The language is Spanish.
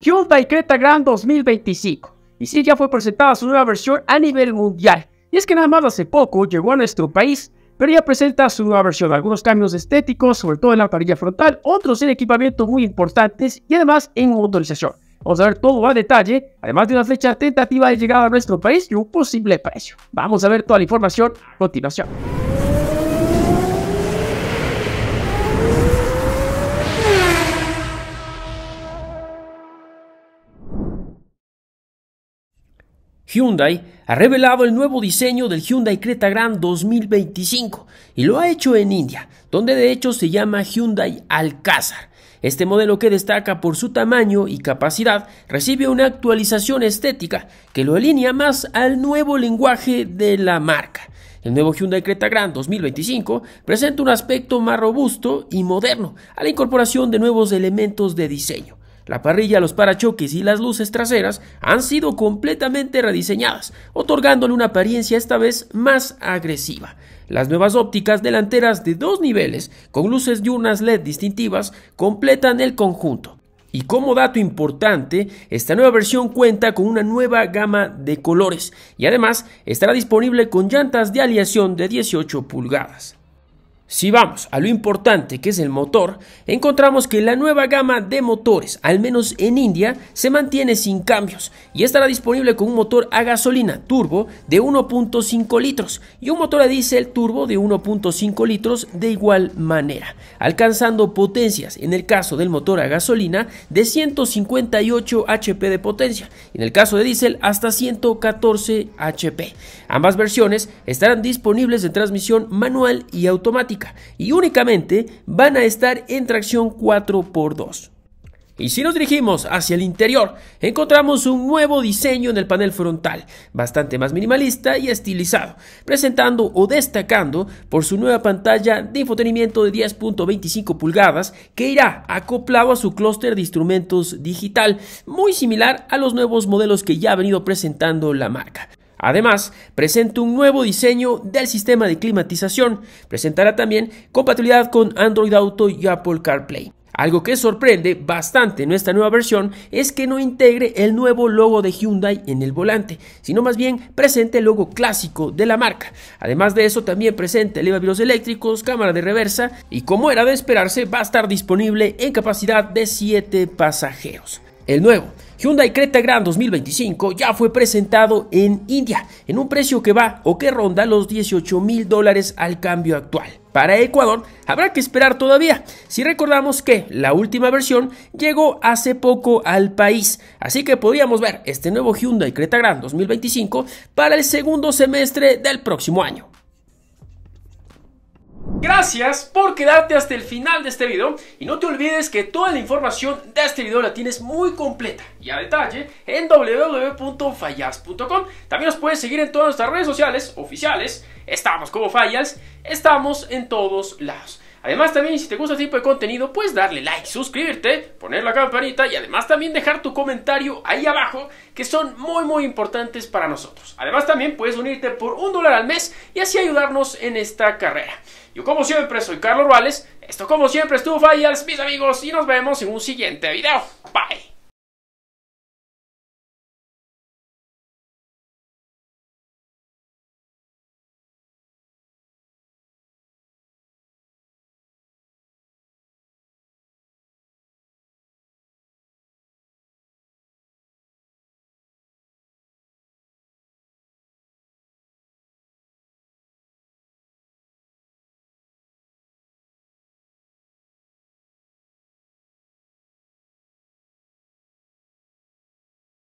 Hyundai Creta Grand 2025. Y sí, ya fue presentada su nueva versión a nivel mundial. Y es que nada más hace poco llegó a nuestro país, pero ya presenta su nueva versión. Algunos cambios estéticos, sobre todo en la parrilla frontal, otros en equipamiento muy importantes y además en motorización. Vamos a ver todo a detalle, además de una fecha tentativa de llegada a nuestro país y un posible precio. Vamos a ver toda la información a continuación. Hyundai ha revelado el nuevo diseño del Hyundai Creta Grand 2025 y lo ha hecho en India, donde de hecho se llama Hyundai Alcázar. Este modelo que destaca por su tamaño y capacidad recibe una actualización estética que lo alinea más al nuevo lenguaje de la marca. El nuevo Hyundai Creta Grand 2025 presenta un aspecto más robusto y moderno a la incorporación de nuevos elementos de diseño. La parrilla, los parachoques y las luces traseras han sido completamente rediseñadas, otorgándole una apariencia esta vez más agresiva. Las nuevas ópticas delanteras de dos niveles, con luces diurnas LED distintivas, completan el conjunto. Y como dato importante, esta nueva versión cuenta con una nueva gama de colores y además estará disponible con llantas de aleación de 18 pulgadas. Si vamos a lo importante que es el motor, encontramos que la nueva gama de motores, al menos en India, se mantiene sin cambios y estará disponible con un motor a gasolina turbo de 1.5 litros y un motor a diésel turbo de 1.5 litros de igual manera, alcanzando potencias en el caso del motor a gasolina de 158 HP de potencia y en el caso de diésel hasta 114 HP. Ambas versiones estarán disponibles en transmisión manual y automática y únicamente van a estar en tracción 4x2. Y si nos dirigimos hacia el interior, encontramos un nuevo diseño en el panel frontal, bastante más minimalista y estilizado, presentando o destacando por su nueva pantalla de infotenimiento de 10.25 pulgadas que irá acoplado a su clúster de instrumentos digital, muy similar a los nuevos modelos que ya ha venido presentando la marca. Además, presenta un nuevo diseño del sistema de climatización. Presentará también compatibilidad con Android Auto y Apple CarPlay. Algo que sorprende bastante en esta nueva versión es que no integre el nuevo logo de Hyundai en el volante, sino más bien presente el logo clásico de la marca. Además de eso, también presenta elevaviros eléctricos, cámara de reversa y, como era de esperarse, va a estar disponible en capacidad de 7 pasajeros. El nuevo Hyundai Creta Grand 2025 ya fue presentado en India en un precio que va o que ronda los 18 mil dólares al cambio actual. Para Ecuador habrá que esperar todavía, si recordamos que la última versión llegó hace poco al país, así que podríamos ver este nuevo Hyundai Creta Grand 2025 para el segundo semestre del próximo año. Gracias por quedarte hasta el final de este video y no te olvides que toda la información de este video la tienes muy completa y a detalle en www.fallas.com. También nos puedes seguir en todas nuestras redes sociales oficiales, estamos como Fallas, estamos en todos lados. Además también si te gusta este tipo de contenido puedes darle like, suscribirte, poner la campanita y además también dejar tu comentario ahí abajo que son muy muy importantes para nosotros. Además también puedes unirte por un dólar al mes y así ayudarnos en esta carrera. Yo como siempre soy Carlos Ruales, esto como siempre estuvo Fallas, mis amigos, y nos vemos en un siguiente video. Bye.